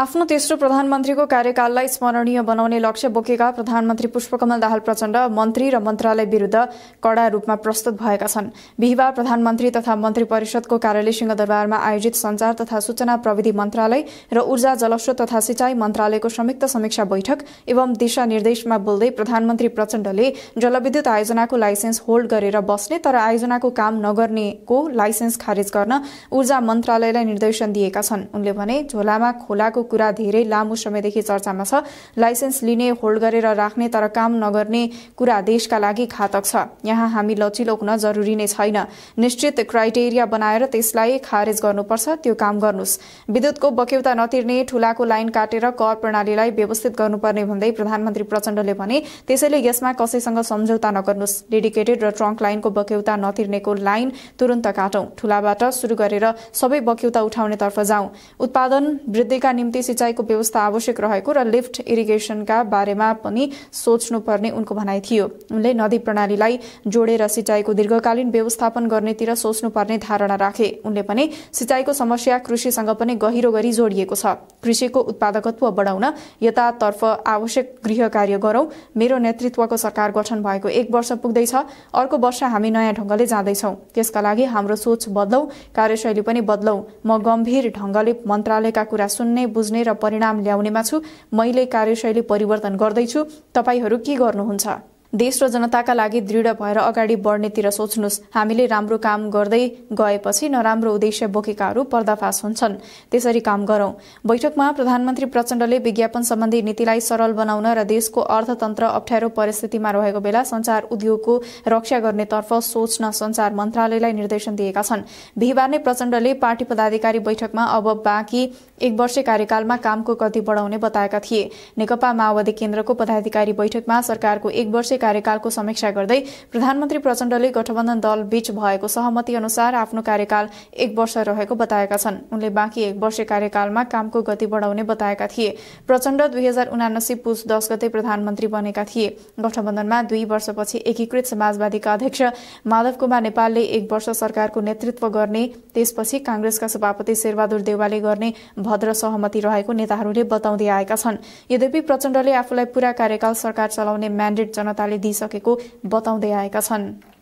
आफ्नो तेस्रो प्रधानमन्त्रीको कार्यकाललाई स्मरणीय बनाउने लक्ष्य बोकेका प्रधानमन्त्री पुष्पकमल दाहाल प्रचण्ड मन्त्री र मन्त्रालय विरूद्ध कडा रूपमा प्रस्तुत भएका छन् बिहिबार प्रधानमन्त्री तथा मन्त्री परिषदको कार्यालय सिंहदरबारमा आयोजित संचार तथा सूचना प्रविधि मन्त्रालय र ऊर्जा जलस्रोत तथा सिंचाई मन्त्रालयको संयुक्त समीक्षा बैठक एवं दिशानिर्देशमा बोल्दै प्रधानमन्त्री प्रचण्डले जलविद्युत आयोजनाको लाइसेन्स होल्ड गरेर बस्ने तर आयोजनाको काम नगर्नेको लाइसेन्स खारेज गर्न ऊर्जा मन्त्रालयलाई निर्देशन दिएका छन् उनले भने झोलामा खोलाको कुरा धेरै लामो समयदेखि चर्चामा छ लाइसेन्स लिने होल्ड गरेर राख्ने तर काम नगर्ने कुरा देशका लागि घातक छ यहाँ हामी लचिलो हुन जरुरी नै छैन निश्चित क्राइटेरिया बनाएर त्यसलाई खारेज गर्नुपर्छ त्यो काम गर्नुहोस् विद्युतको बक्यौता नतिर्ने ठुलाको लाइन काटेर कर प्रणालीलाई व्यवस्थित गर्नुपर्ने भन्दै प्रधानमन्त्री प्रचण्डले भने त्यसैले यसमा कसैसँग सम्झौता नगर्नुहोस् डेडिकेटेड र ट्रङ्क लाइनको बक्यौता नतिर्नेको लाइन तुरन्त काटौं ठुलाबाट शुरू गरेर सबै बक्यौता उठाउनेतर्फ जाउँ उत्पादन वृद्धिका निम्ति निम्ति सिँचाइको व्यवस्था आवश्यक रहेको र लिफ्ट इरिगेसनका बारेमा पनि सोच्नुपर्ने उनको भनाइ थियो उनले नदी प्रणालीलाई जोडेर सिँचाइको दीर्घकालीन व्यवस्थापन गर्नेतिर सोच्नुपर्ने धारणा राखे उनले पनि सिँचाइको समस्या कृषिसँग पनि गहिरो गरी जोडिएको छ कृषिको उत्पादकत्व बढाउन यतातर्फ आवश्यक गृह कार्य गरौं मेरो नेतृत्वको सरकार गठन भएको एक वर्ष पुग्दैछ अर्को वर्ष हामी नयाँ ढङ्गले जाँदैछौँ त्यसका लागि हाम्रो सोच बदलौ कार्यशैली पनि बदलौ म गम्भीर ढंगले मन्त्रालयका कुरा सुन्ने बुझ बुझ्ने र परिणाम ल्याउनेमा छु मैले कार्यशैली परिवर्तन गर्दैछु तपाईँहरू के गर्नुहुन्छ देश र जनताका लागि दृढ भएर अगाडि बढ्नेतिर सोच्नुहोस् हामीले राम्रो काम गर्दै गएपछि नराम्रो उद्देश्य बोकेकाहरू पर्दाफास हुन्छन् त्यसरी काम गरौं बैठकमा प्रधानमन्त्री प्रचण्डले विज्ञापन सम्बन्धी नीतिलाई सरल बनाउन र देशको अर्थतन्त्र अप्ठ्यारो परिस्थितिमा रहेको बेला संचार उद्योगको रक्षा गर्नेतर्फ सोच्न संचार मन्त्रालयलाई निर्देशन दिएका छन् बिहिबार नै प्रचण्डले पार्टी पदाधिकारी बैठकमा अब बाँकी एक वर्ष कार्यकालमा कामको गति बढाउने बताएका थिए नेकपा माओवादी केन्द्रको पदाधिकारी बैठकमा सरकारको एक वर्ष कार्यकालको समीक्षा गर्दै प्रधानमन्त्री प्रचण्डले गठबन्धन दल बीच भएको सहमति अनुसार आफ्नो कार्यकाल एक वर्ष रहेको बताएका छन् उनले बाँकी एक वर्ष कार्यकालमा कामको गति बढाउने बताएका थिए प्रचण्ड दुई हजार उनासी पुस दस गते प्रधानमन्त्री बनेका थिए गठबन्धनमा दुई वर्षपछि एकीकृत समाजवादीका अध्यक्ष माधव कुमार नेपालले एक वर्ष सरकारको नेतृत्व गर्ने त्यसपछि काँग्रेसका सभापति शेरबहादुर देवालले गर्ने भद्र सहमति रहेको नेताहरूले बताउँदै आएका छन् यद्यपि प्रचण्डले आफूलाई पूरा कार्यकाल सरकार चलाउने म्यान्डेट जनताले दिइसकेको बताउँदै आएका छन्